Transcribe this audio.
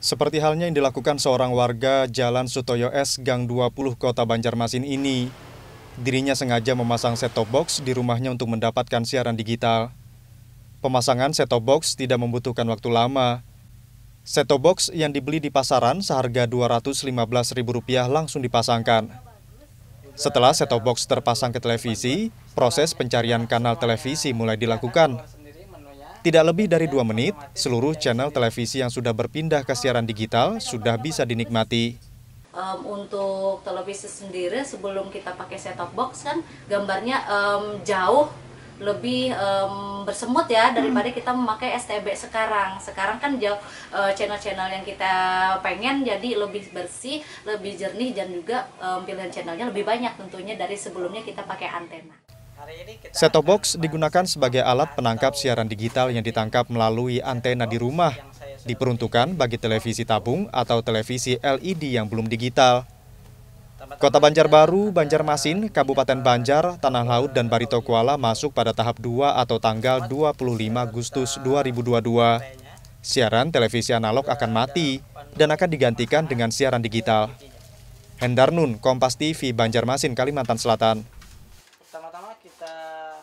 Seperti halnya yang dilakukan seorang warga Jalan Sutoyo S, Gang 20, Kota Banjarmasin ini. Dirinya sengaja memasang set-top box di rumahnya untuk mendapatkan siaran digital. Pemasangan set-top box tidak membutuhkan waktu lama. Set-top box yang dibeli di pasaran seharga Rp215.000 langsung dipasangkan. Setelah set-top box terpasang ke televisi, proses pencarian kanal televisi mulai dilakukan. Tidak lebih dari dua menit, seluruh channel televisi yang sudah berpindah ke siaran digital sudah bisa dinikmati. Um, untuk televisi sendiri sebelum kita pakai set-top box kan gambarnya um, jauh lebih um, bersemut ya daripada kita memakai STB sekarang. Sekarang kan jauh eh, channel-channel yang kita pengen jadi lebih bersih, lebih jernih dan juga um, pilihan channelnya lebih banyak tentunya dari sebelumnya kita pakai antena. Set-top box digunakan sebagai alat penangkap siaran digital yang ditangkap melalui antena di rumah, diperuntukkan bagi televisi tabung atau televisi LED yang belum digital. Kota Banjarbaru, Banjarmasin, Kabupaten Banjar, Tanah Laut, dan Barito Kuala masuk pada tahap 2 atau tanggal 25 Agustus 2022. Siaran televisi analog akan mati dan akan digantikan dengan siaran digital. Hendarnun, Kompas TV, Banjarmasin, Kalimantan Selatan. し